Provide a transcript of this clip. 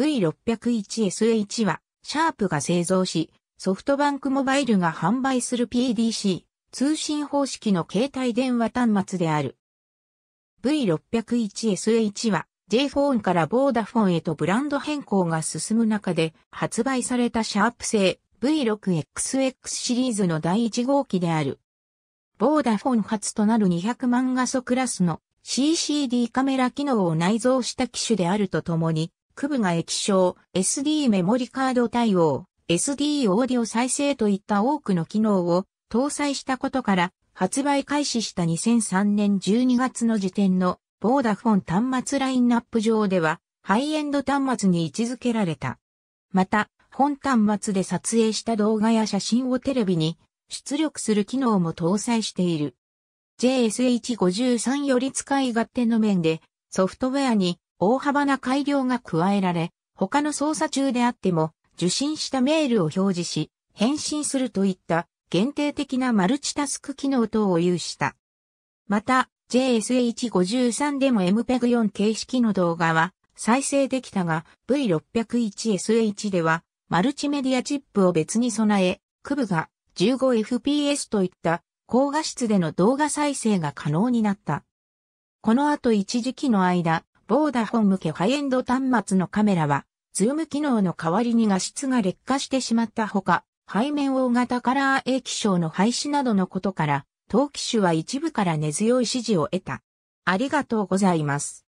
V601SH は、シャープが製造し、ソフトバンクモバイルが販売する PDC、通信方式の携帯電話端末である。V601SH は、j フォンからボーダフォンへとブランド変更が進む中で発売されたシャープ製 V6XX シリーズの第1号機である。ボーダフォン初となる200万画素クラスの CCD カメラ機能を内蔵した機種であるとともに区部が液晶、SD メモリカード対応、SD オーディオ再生といった多くの機能を搭載したことから、発売開始した2003年12月の時点のボーダフォン端末ラインナップ上では、ハイエンド端末に位置づけられた。また、本端末で撮影した動画や写真をテレビに出力する機能も搭載している。JSH53 より使い勝手の面でソフトウェアに大幅な改良が加えられ、他の操作中であっても受信したメールを表示し、返信するといった限定的なマルチタスク機能等を有した。また、JSH53 でも MPEG4 形式の動画は再生できたが V601SH ではマルチメディアチップを別に備え、区部が 15fps といった高画質での動画再生が可能になった。この後一時期の間、ボーダフォン向けハイエンド端末のカメラは、ズーム機能の代わりに画質が劣化してしまったほか、背面大型カラー液晶の廃止などのことから、当機種は一部から根強い支持を得た。ありがとうございます。